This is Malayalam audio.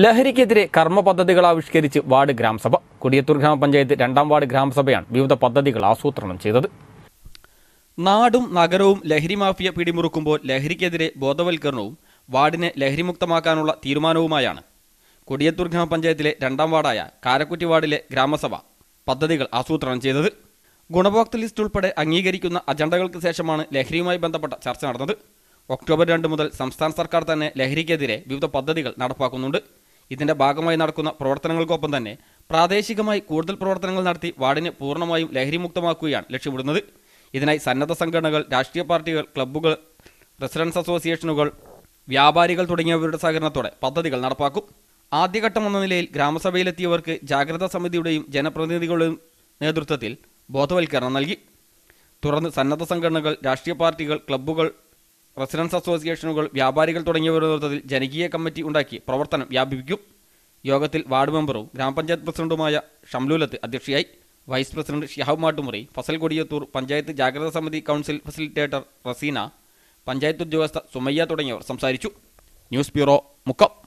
ലഹരിക്കെതിരെ കർമ്മ പദ്ധതികൾ ആവിഷ്കരിച്ച് വാർഡ് ഗ്രാമസഭ കൊടിയത്തൂർ ഗ്രാമപഞ്ചായത്ത് രണ്ടാം വാർഡ് ഗ്രാമസഭയാണ് വിവിധ പദ്ധതികൾ ആസൂത്രണം ചെയ്തത് നാടും നഗരവും ലഹരി മാഫിയ പിടിമുറുക്കുമ്പോൾ ലഹരിക്കെതിരെ ബോധവൽക്കരണവും വാർഡിനെ ലഹരിമുക്തമാക്കാനുള്ള തീരുമാനവുമായാണ് കൊടിയത്തൂർ ഗ്രാമപഞ്ചായത്തിലെ രണ്ടാം വാർഡായ കാരക്കുറ്റി വാർഡിലെ ഗ്രാമസഭ പദ്ധതികൾ ആസൂത്രണം ചെയ്തത് ഗുണഭോക്തൃ ലിസ്റ്റ് ഉൾപ്പെടെ അംഗീകരിക്കുന്ന അജണ്ടകൾക്ക് ശേഷമാണ് ലഹരിയുമായി ബന്ധപ്പെട്ട ചർച്ച നടന്നത് ഒക്ടോബർ രണ്ട് മുതൽ സംസ്ഥാന സർക്കാർ തന്നെ ലഹരിക്കെതിരെ വിവിധ പദ്ധതികൾ നടപ്പാക്കുന്നുണ്ട് ഇതിന്റെ ഭാഗമായി നടക്കുന്ന പ്രവർത്തനങ്ങൾക്കൊപ്പം തന്നെ പ്രാദേശികമായി കൂടുതൽ പ്രവർത്തനങ്ങൾ നടത്തി വാർഡിനെ പൂർണ്ണമായും ലഹരിമുക്തമാക്കുകയാണ് ലക്ഷ്യമിടുന്നത് ഇതിനായി സന്നദ്ധ സംഘടനകൾ രാഷ്ട്രീയ പാർട്ടികൾ ക്ലബ്ബുകൾ റെസിഡൻസ് അസോസിയേഷനുകൾ വ്യാപാരികൾ തുടങ്ങിയവരുടെ സഹകരണത്തോടെ പദ്ധതികൾ നടപ്പാക്കും ആദ്യഘട്ടം എന്ന നിലയിൽ ഗ്രാമസഭയിലെത്തിയവർക്ക് ജാഗ്രതാ സമിതിയുടെയും ജനപ്രതിനിധികളുടെയും നേതൃത്വത്തിൽ ബോധവൽക്കരണം നൽകി തുടർന്ന് സന്നദ്ധ സംഘടനകൾ രാഷ്ട്രീയ പാർട്ടികൾ ക്ലബ്ബുകൾ റെസിഡൻസ് അസോസിയേഷനുകൾ വ്യാപാരികൾ തുടങ്ങിയവരുടെ നേതൃത്വത്തിൽ ജനകീയ കമ്മിറ്റി ഉണ്ടാക്കി പ്രവർത്തനം വ്യാപിപ്പിക്കും യോഗത്തിൽ വാർഡ് മെമ്പറും ഗ്രാമപഞ്ചായത്ത് പ്രസിഡന്റുമായ ഷംലൂലത്ത് അധ്യക്ഷയായി വൈസ് പ്രസിഡന്റ് ഷിഹാബ് മാട്ടുമുറി ഫസൽ കൊടിയത്തൂർ പഞ്ചായത്ത് ജാഗ്രതാ സമിതി കൗൺസിൽ ഫെസിലിറ്റേറ്റർ റസീന പഞ്ചായത്ത് ഉദ്യോഗസ്ഥ സുമയ്യ തുടങ്ങിയവർ സംസാരിച്ചു ന്യൂസ് ബ്യൂറോ മുക്കം